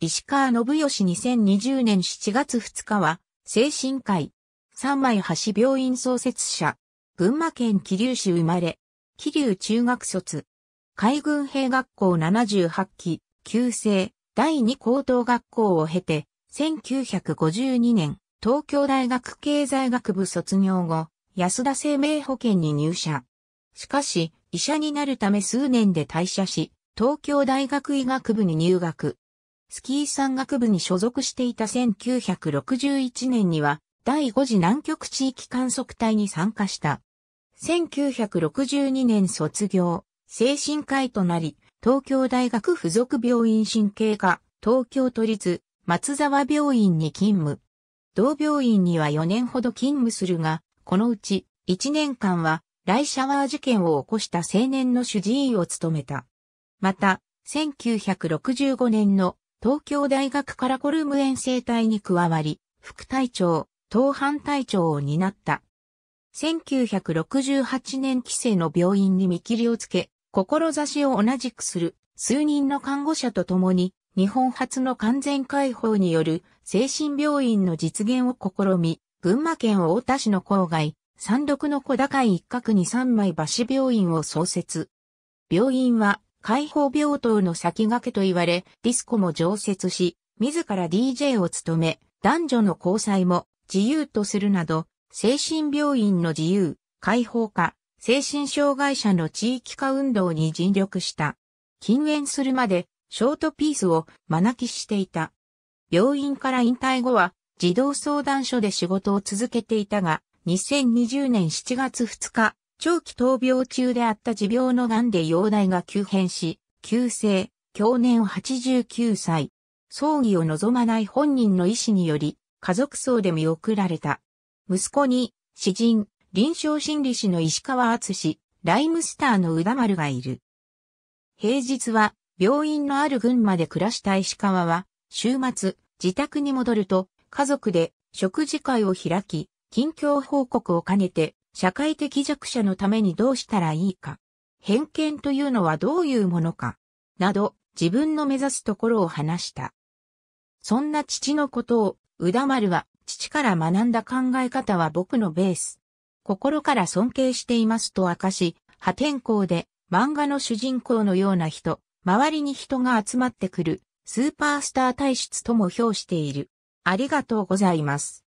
石川信義2020年7月2日は、精神科医、三枚橋病院創設者、群馬県桐生市生まれ、桐生中学卒、海軍兵学校78期、旧制、第二高等学校を経て、1952年、東京大学経済学部卒業後、安田生命保険に入社。しかし、医者になるため数年で退社し、東京大学医学部に入学。スキー山岳部に所属していた1961年には、第5次南極地域観測隊に参加した。1962年卒業、精神科医となり、東京大学附属病院神経科、東京都立、松沢病院に勤務。同病院には4年ほど勤務するが、このうち1年間は、ライシャワー事件を起こした青年の主治医を務めた。また、1965年の東京大学カラコルム遠征隊に加わり、副隊長、東藩隊長を担った。1968年規制の病院に見切りをつけ、志を同じくする数人の看護者と共に、日本初の完全解放による精神病院の実現を試み、群馬県太田市の郊外、山麓の小高い一角に三枚橋病院を創設。病院は解放病棟の先駆けと言われ、ディスコも常設し、自ら DJ を務め、男女の交際も自由とするなど、精神病院の自由、解放化、精神障害者の地域化運動に尽力した。禁煙するまで、ショートピースをまなきしていた。病院から引退後は、児童相談所で仕事を続けていたが、2020年7月2日、長期闘病中であった持病の癌で容体が急変し、急性、去年89歳。葬儀を望まない本人の意思により、家族葬で見送られた。息子に、詩人、臨床心理士の石川厚氏、ライムスターの宇田丸がいる。平日は、病院のある群馬で暮らした石川は、週末、自宅に戻ると、家族で食事会を開き、近況報告を兼ねて、社会的弱者のためにどうしたらいいか、偏見というのはどういうものか、など自分の目指すところを話した。そんな父のことを、宇田丸は父から学んだ考え方は僕のベース。心から尊敬していますと明かし、破天荒で漫画の主人公のような人、周りに人が集まってくる、スーパースター体質とも評している。ありがとうございます。